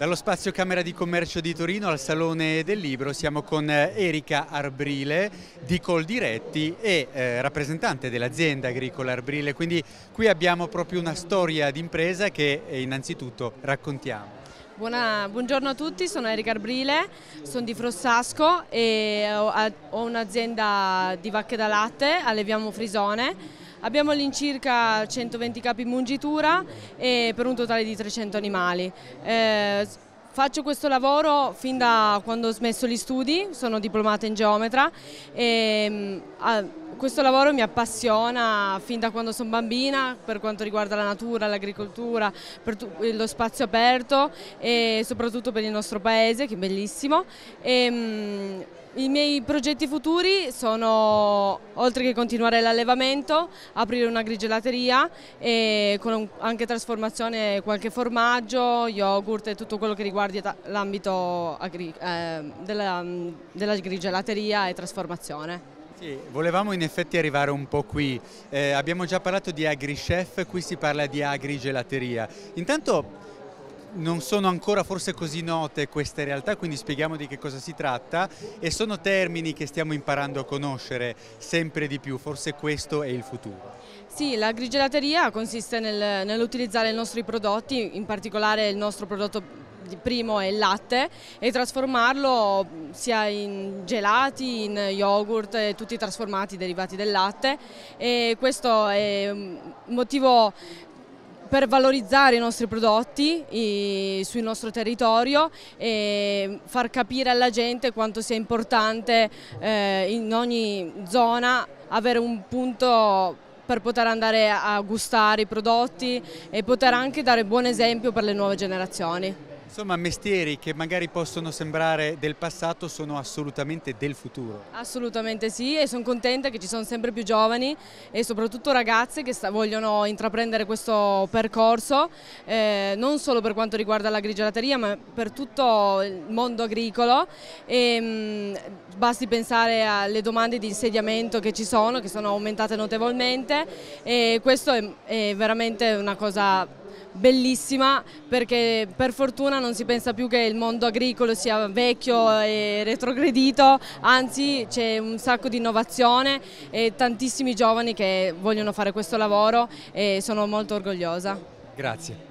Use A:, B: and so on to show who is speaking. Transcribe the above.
A: Dallo spazio Camera di Commercio di Torino al Salone del Libro siamo con eh, Erika Arbrile di Coldiretti e eh, rappresentante dell'azienda agricola Arbrile, quindi qui abbiamo proprio una storia d'impresa che eh, innanzitutto raccontiamo.
B: Buona, buongiorno a tutti, sono Erika Arbrile, sono di Frossasco e ho, ho un'azienda di vacche da latte, alleviamo frisone Abbiamo all'incirca 120 capi in mungitura per un totale di 300 animali. Eh, Faccio questo lavoro fin da quando ho smesso gli studi, sono diplomata in geometra e mm, questo lavoro mi appassiona fin da quando sono bambina per quanto riguarda la natura, l'agricoltura, eh, lo spazio aperto e soprattutto per il nostro paese che è bellissimo. E, mm, i miei progetti futuri sono, oltre che continuare l'allevamento, aprire una grigelateria e con anche trasformazione qualche formaggio, yogurt e tutto quello che riguarda l'ambito ehm, della, della grigelateria e trasformazione.
A: Sì, volevamo in effetti arrivare un po' qui, eh, abbiamo già parlato di AgriChef, qui si parla di agrigelateria. Intanto non sono ancora forse così note queste realtà, quindi spieghiamo di che cosa si tratta e sono termini che stiamo imparando a conoscere sempre di più, forse questo è il futuro.
B: Sì, la grigelateria consiste nel, nell'utilizzare i nostri prodotti, in particolare il nostro prodotto primo è il latte e trasformarlo sia in gelati, in yogurt, tutti trasformati derivati del latte e questo è un motivo per valorizzare i nostri prodotti i, sul nostro territorio e far capire alla gente quanto sia importante eh, in ogni zona avere un punto per poter andare a gustare i prodotti e poter anche dare buon esempio per le nuove generazioni.
A: Insomma, mestieri che magari possono sembrare del passato sono assolutamente del futuro.
B: Assolutamente sì e sono contenta che ci sono sempre più giovani e soprattutto ragazze che vogliono intraprendere questo percorso, eh, non solo per quanto riguarda la l'agrigelateria ma per tutto il mondo agricolo. E, mh, mm, basti pensare alle domande di insediamento che ci sono, che sono aumentate notevolmente e questo è, è veramente una cosa bellissima perché per fortuna non si pensa più che il mondo agricolo sia vecchio e retrogredito, anzi c'è un sacco di innovazione e tantissimi giovani che vogliono fare questo lavoro e sono molto orgogliosa.
A: Grazie.